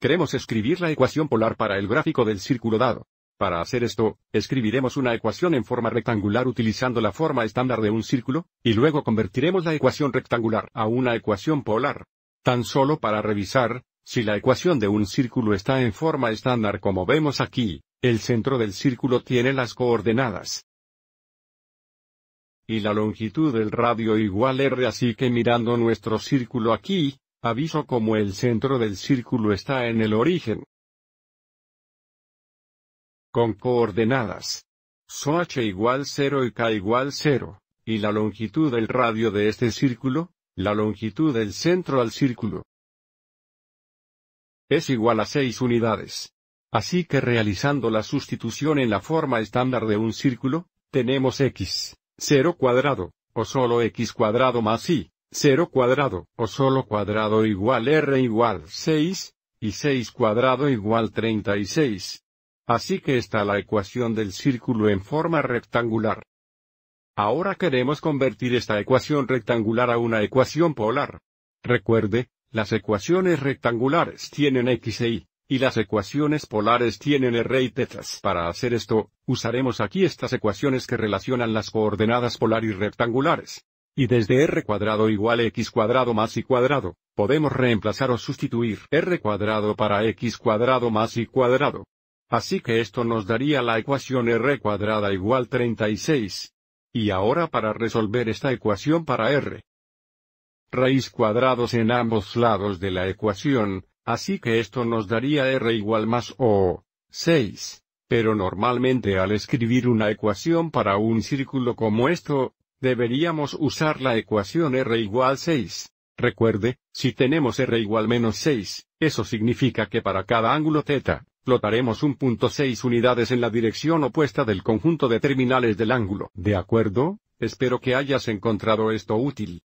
Queremos escribir la ecuación polar para el gráfico del círculo dado. Para hacer esto, escribiremos una ecuación en forma rectangular utilizando la forma estándar de un círculo, y luego convertiremos la ecuación rectangular a una ecuación polar. Tan solo para revisar, si la ecuación de un círculo está en forma estándar como vemos aquí, el centro del círculo tiene las coordenadas y la longitud del radio igual r así que mirando nuestro círculo aquí, Aviso como el centro del círculo está en el origen. Con coordenadas. h igual 0 y K igual 0, y la longitud del radio de este círculo, la longitud del centro al círculo. Es igual a 6 unidades. Así que realizando la sustitución en la forma estándar de un círculo, tenemos x, 0 cuadrado, o solo x cuadrado más y, 0 cuadrado, o solo cuadrado igual r igual 6, y 6 cuadrado igual 36. Así que está la ecuación del círculo en forma rectangular. Ahora queremos convertir esta ecuación rectangular a una ecuación polar. Recuerde, las ecuaciones rectangulares tienen x e y, y las ecuaciones polares tienen r y tetas. Para hacer esto, usaremos aquí estas ecuaciones que relacionan las coordenadas polar y rectangulares. Y desde r cuadrado igual x cuadrado más y cuadrado, podemos reemplazar o sustituir r cuadrado para x cuadrado más y cuadrado. Así que esto nos daría la ecuación r cuadrada igual 36. Y ahora para resolver esta ecuación para r. Raíz cuadrados en ambos lados de la ecuación, así que esto nos daría r igual más o 6. Pero normalmente al escribir una ecuación para un círculo como esto, deberíamos usar la ecuación R igual 6. Recuerde, si tenemos R igual menos 6, eso significa que para cada ángulo θ, plotaremos 1.6 unidades en la dirección opuesta del conjunto de terminales del ángulo. ¿De acuerdo? Espero que hayas encontrado esto útil.